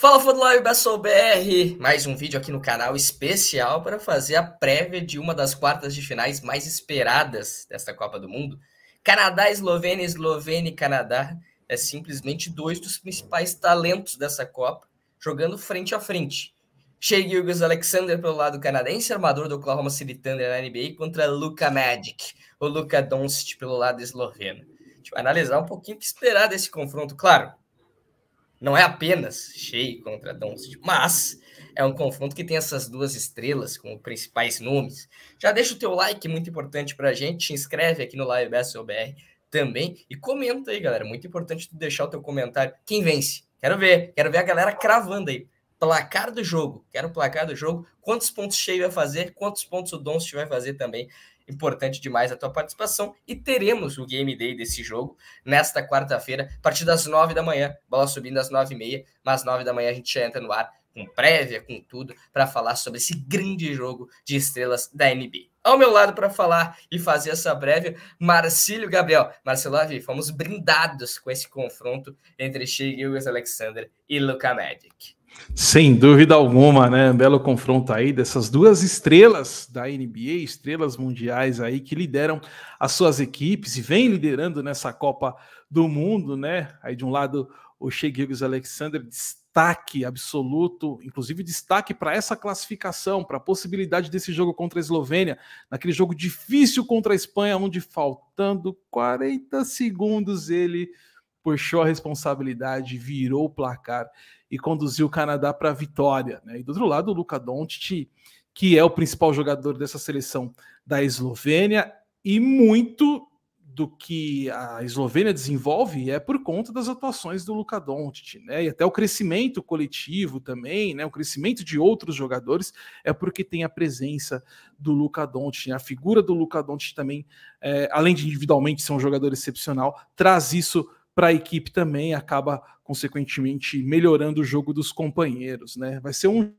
Fala Fodlive Bessel BR, mais um vídeo aqui no canal especial para fazer a prévia de uma das quartas de finais mais esperadas desta Copa do Mundo. Canadá, Eslovênia, Eslovênia e Canadá é simplesmente dois dos principais talentos dessa Copa, jogando frente a frente. Shea Gilgis Alexander pelo lado canadense, armador do Oklahoma City Thunder na NBA, contra Luka Magic, o Luka Doncic pelo lado esloveno. A gente vai analisar um pouquinho o que esperar desse confronto, claro não é apenas Shea contra Doncic, mas é um confronto que tem essas duas estrelas como principais nomes. Já deixa o teu like, muito importante para a gente, se inscreve aqui no Live BR também e comenta aí, galera, muito importante tu deixar o teu comentário. Quem vence? Quero ver, quero ver a galera cravando aí. Placar do jogo, quero o placar do jogo, quantos pontos Shea vai fazer, quantos pontos o Doncic vai fazer também importante demais a tua participação e teremos o Game Day desse jogo nesta quarta-feira, a partir das nove da manhã, bola subindo às nove e meia, mas nove da manhã a gente já entra no ar com prévia, com tudo, para falar sobre esse grande jogo de estrelas da NBA. Ao meu lado para falar e fazer essa prévia, Marcílio Gabriel. Marcelo Avi, fomos brindados com esse confronto entre Shea Gilgas Alexander e Luca Magic. Sem dúvida alguma, né? Um belo confronto aí dessas duas estrelas da NBA, estrelas mundiais aí que lideram as suas equipes e vem liderando nessa Copa do Mundo, né? Aí de um lado o Che Gilgis Alexander, destaque absoluto, inclusive destaque para essa classificação, para a possibilidade desse jogo contra a Eslovênia, naquele jogo difícil contra a Espanha, onde faltando 40 segundos ele puxou a responsabilidade, virou o placar e conduziu o Canadá para a vitória. Né? E do outro lado, o Luka Doncic, que é o principal jogador dessa seleção da Eslovênia, e muito do que a Eslovênia desenvolve é por conta das atuações do Luka Doncic, né? E até o crescimento coletivo também, né? O crescimento de outros jogadores é porque tem a presença do Luka Doncic, né? a figura do Luka Doncic também, é, além de individualmente ser um jogador excepcional, traz isso para a equipe também, acaba consequentemente melhorando o jogo dos companheiros, né? Vai ser um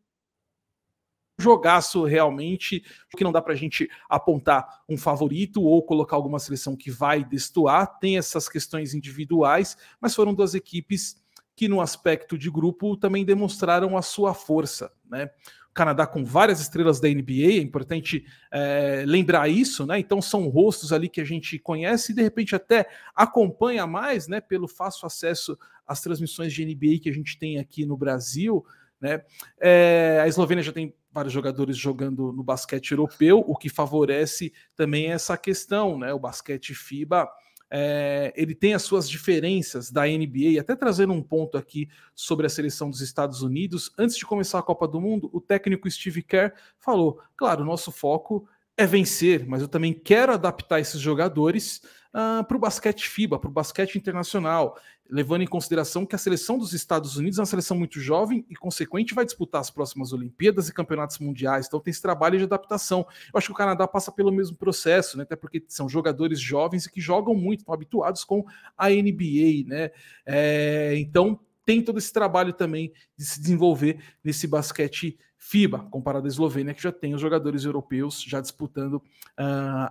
jogaço realmente, que não dá para a gente apontar um favorito ou colocar alguma seleção que vai destoar, tem essas questões individuais, mas foram duas equipes que no aspecto de grupo também demonstraram a sua força, né? Canadá com várias estrelas da NBA, é importante é, lembrar isso, né? Então são rostos ali que a gente conhece e de repente até acompanha mais, né? Pelo fácil acesso às transmissões de NBA que a gente tem aqui no Brasil, né? É, a Eslovênia já tem vários jogadores jogando no basquete europeu, o que favorece também essa questão, né? O basquete FIBA é, ele tem as suas diferenças da NBA, até trazendo um ponto aqui sobre a seleção dos Estados Unidos. Antes de começar a Copa do Mundo, o técnico Steve Kerr falou: claro, o nosso foco é vencer, mas eu também quero adaptar esses jogadores uh, ah, para o basquete FIBA, para o basquete internacional, levando em consideração que a seleção dos Estados Unidos é uma seleção muito jovem e, consequente, vai disputar as próximas Olimpíadas e campeonatos mundiais. Então tem esse trabalho de adaptação. Eu acho que o Canadá passa pelo mesmo processo, né? até porque são jogadores jovens e que jogam muito, estão habituados com a NBA, né? É, então tem todo esse trabalho também de se desenvolver nesse basquete FIBA, comparado à Eslovênia, que já tem os jogadores europeus já disputando uh,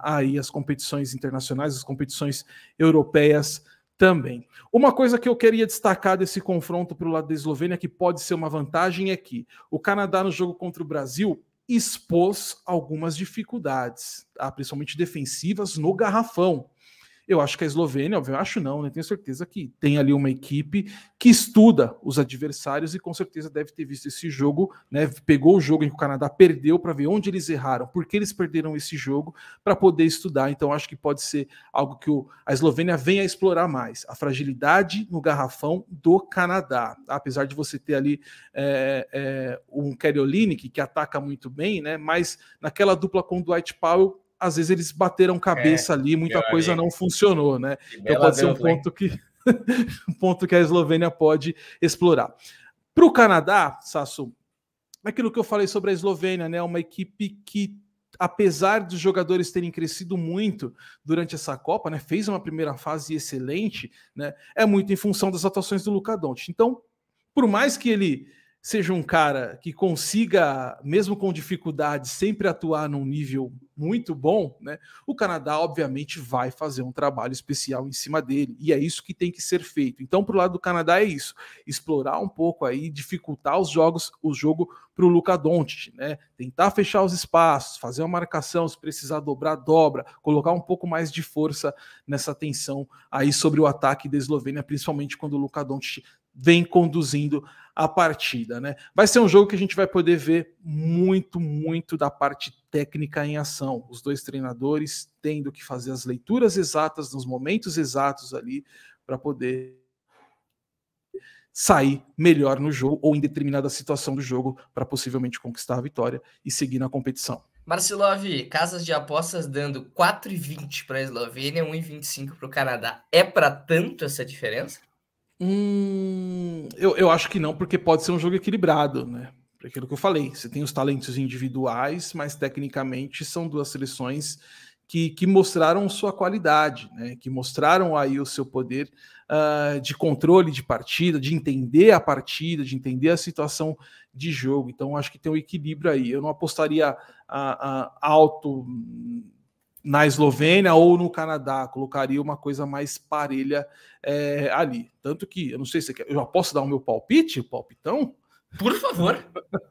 aí as competições internacionais, as competições europeias também. Uma coisa que eu queria destacar desse confronto para o lado da Eslovênia, que pode ser uma vantagem, é que o Canadá, no jogo contra o Brasil, expôs algumas dificuldades, tá? principalmente defensivas, no garrafão. Eu acho que a Eslovênia, eu acho não, né? Tenho certeza que tem ali uma equipe que estuda os adversários e com certeza deve ter visto esse jogo, né? Pegou o jogo em que o Canadá perdeu para ver onde eles erraram, por que eles perderam esse jogo para poder estudar. Então acho que pode ser algo que o, a Eslovênia venha a explorar mais, a fragilidade no garrafão do Canadá. Apesar de você ter ali é, é, um Kerolinic que ataca muito bem, né? Mas naquela dupla com o Dwight Powell às vezes eles bateram cabeça é, ali, muita coisa amigo. não funcionou, né? Então pode ser um ponto que um ponto que a Eslovênia pode explorar. Para o Canadá, Sasso, aquilo que eu falei sobre a Eslovênia, né? Uma equipe que apesar dos jogadores terem crescido muito durante essa Copa, né, fez uma primeira fase excelente, né, é muito em função das atuações do Luka Doncic. Então, por mais que ele seja um cara que consiga, mesmo com dificuldade, sempre atuar num nível muito bom, né? O Canadá, obviamente, vai fazer um trabalho especial em cima dele. E é isso que tem que ser feito. Então, para o lado do Canadá, é isso: explorar um pouco aí, dificultar os jogos, o jogo para o Luca Doncic, né? Tentar fechar os espaços, fazer uma marcação, se precisar dobrar, dobra, colocar um pouco mais de força nessa tensão aí sobre o ataque da Eslovênia, principalmente quando o Luca Doncic vem conduzindo a partida, né? Vai ser um jogo que a gente vai poder ver muito, muito da parte técnica em ação. Os dois treinadores tendo que fazer as leituras exatas nos momentos exatos ali para poder sair melhor no jogo ou em determinada situação do jogo para possivelmente conquistar a vitória e seguir na competição. Marcelov, casas de apostas dando 4,20 para a Eslovênia, 1,25 para o Canadá. É para tanto essa diferença? Hum, eu, eu acho que não, porque pode ser um jogo equilibrado, né? Por aquilo que eu falei, você tem os talentos individuais, mas tecnicamente são duas seleções que, que mostraram sua qualidade, né? que mostraram aí o seu poder uh, de controle de partida, de entender a partida, de entender a situação de jogo. Então, acho que tem um equilíbrio aí. Eu não apostaria alto na Eslovênia ou no Canadá, colocaria uma coisa mais parelha é, ali. Tanto que, eu não sei se quer, eu já posso dar o meu palpite, o palpitão? Por favor.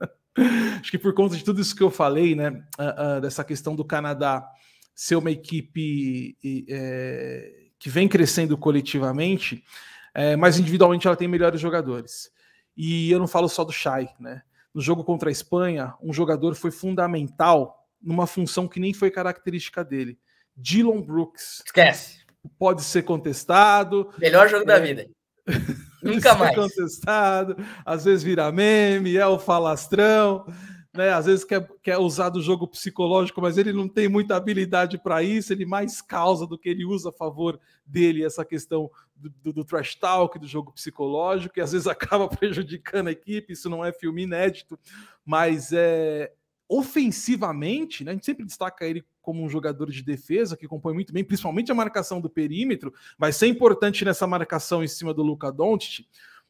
Acho que por conta de tudo isso que eu falei, né, uh, uh, dessa questão do Canadá ser uma equipe e, é, que vem crescendo coletivamente, é, mas individualmente ela tem melhores jogadores. E eu não falo só do Chay, né? No jogo contra a Espanha, um jogador foi fundamental numa função que nem foi característica dele. Dylan Brooks. Esquece. Pode ser contestado. Melhor jogo é... da vida. Nunca mais. contestado, às vezes vira meme, é o falastrão, né? Às vezes quer, quer usar do jogo psicológico, mas ele não tem muita habilidade para isso, ele mais causa do que ele usa a favor dele, essa questão do, do, do, trash talk, do jogo psicológico, e às vezes acaba prejudicando a equipe, isso não é filme inédito, mas é, ofensivamente, né, a gente sempre destaca ele como um jogador de defesa que compõe muito bem, principalmente a marcação do perímetro, vai ser importante nessa marcação em cima do Luca Doncic,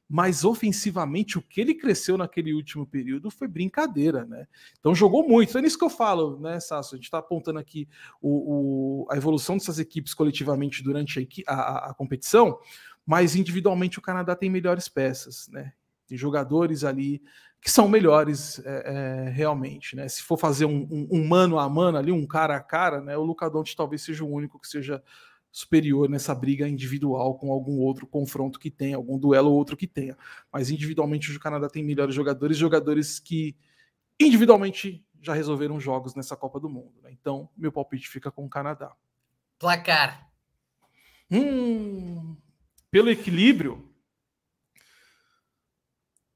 mas ofensivamente o que ele cresceu naquele último período foi brincadeira, né? Então jogou muito. Então, é nisso que eu falo, né, Sasso? A gente está apontando aqui o, o, a evolução dessas equipes coletivamente durante a, a, a competição, mas individualmente o Canadá tem melhores peças, né? Tem jogadores ali que são melhores é, é, realmente, né? Se for fazer um, um, um, mano a mano ali, um cara a cara, né? O Lucadonte talvez seja o único que seja superior nessa briga individual com algum outro confronto que tenha, algum duelo ou outro que tenha. Mas individualmente o Canadá tem melhores jogadores, jogadores que individualmente já resolveram jogos nessa Copa do Mundo. Né? Então, meu palpite fica com o Canadá. Placar. Hum, pelo equilíbrio,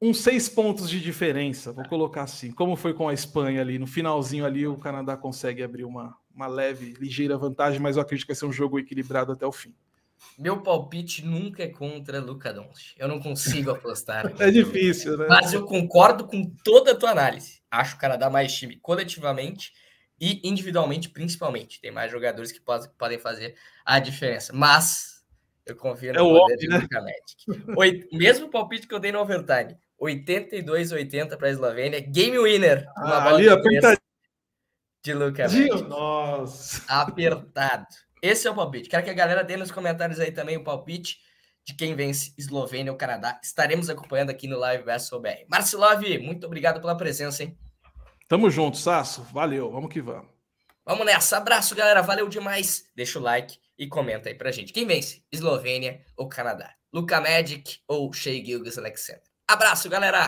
uns seis pontos de diferença, vou colocar assim, como foi com a Espanha ali, no finalzinho ali o Canadá consegue abrir uma, uma leve, ligeira vantagem, mas eu acredito que vai ser um jogo equilibrado até o fim. Meu palpite nunca é contra Luca Doncic. Eu não consigo apostar. Né? é difícil, né? Mas eu concordo com toda a tua análise. Acho que o Canadá mais time coletivamente e individualmente, principalmente. Tem mais jogadores que podem fazer a diferença. Mas eu confio é no é poder óbvio, do né? Luca Mesmo palpite que eu dei no overtime. 82-80 para a Eslovênia. Game winner. Ah, ali, apertadinho. De Luca. Nossa. Apertado. Esse é o palpite. Quero que a galera dê nos comentários aí também o palpite de quem vence Eslovênia ou Canadá. Estaremos acompanhando aqui no Live Best Marcelov, muito obrigado pela presença, hein? Tamo junto, Sasso. Valeu, vamos que vamos. Vamos nessa. Abraço, galera. Valeu demais. Deixa o like e comenta aí pra gente. Quem vence? Eslovênia ou Canadá? Luca Magic ou Shea Gilgas Alexander? Abraço, galera!